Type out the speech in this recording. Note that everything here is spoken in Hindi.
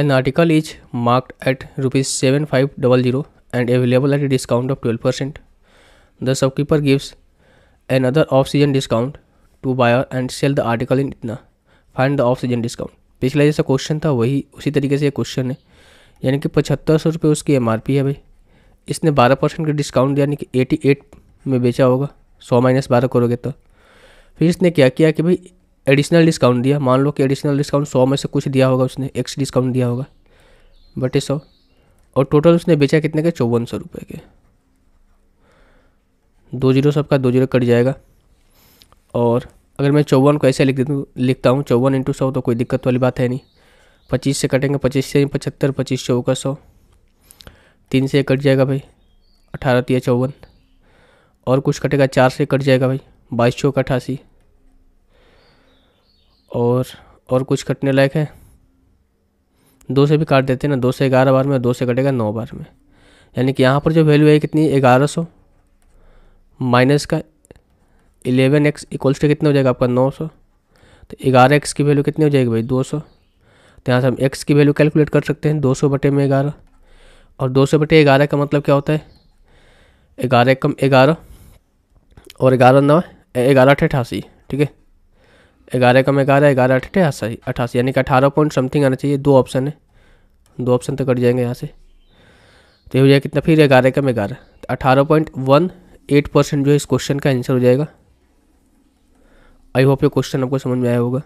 An article is marked at rupees 7500 and available at a discount of 12%. The shopkeeper gives another off-season discount to buyer and sell the article in इतना find the off season discount पिछला जैसा क्वेश्चन था वही उसी तरीके से ये क्वेश्चन है यानी कि पचहत्तर सौ रुपये उसकी एम है भाई इसने बारह परसेंट का डिस्काउंट यानी कि एटी एट में बेचा होगा सौ माइनस बारह करोगे तो फिर इसने क्या किया कि भाई एडिशनल डिस्काउंट दिया मान लो कि एडिशनल डिस्काउंट सौ में से कुछ दिया होगा उसने एक्स डिस्काउंट दिया होगा बटे सौ और टोटल उसने बेचा कितने के चौवन सौ रुपये के दो जीरो सबका दो जीरो कट जाएगा और अगर मैं चौवन को ऐसे लिख देता लिखता हूँ चौवन इंटू सौ तो कोई दिक्कत वाली बात है नहीं पच्चीस से कटेंगे पच्चीस से पचहत्तर पच्चीस चौका सौ तीन से कट जाएगा भाई अठारह तीन तो चौवन और कुछ कटेगा चार से कट जाएगा भाई बाईस चौका अठासी और और कुछ कटने लायक है दो से भी काट देते हैं ना दो से ग्यारह बार में और दो से कटेगा नौ बार में यानी कि यहाँ पर जो वैल्यू है कितनी ग्यारह सौ माइनस का इलेवन एक्स इक्वल्स टू कितना हो जाएगा आपका नौ सौ तो ग्यारह एक्स की वैल्यू कितनी हो जाएगी भाई दो सौ तो यहाँ से हम एक्स की वैल्यू कैलकुलेट कर सकते हैं दो सौ बटे में ग्यारह और दो सौ बटे ग्यारह का मतलब क्या होता है ग्यारह कम ग्यारह और ग्यारह नौ ग्यारह अठासी ठीक है ग्यारह कम ग्यारह ग्यारह अठे अठासी अठासी यानी कि अठारह पॉइंट समथिंग आना चाहिए दो ऑप्शन है दो ऑप्शन तो कट जाएंगे यहाँ से तो ये हो जाएगा कितना फिर ग्यारह कम ग्यारह तो अठारह पॉइंट वन एट परसेंट जो है इस क्वेश्चन का आंसर हो जाएगा आई होप ये क्वेश्चन आपको समझ में आया होगा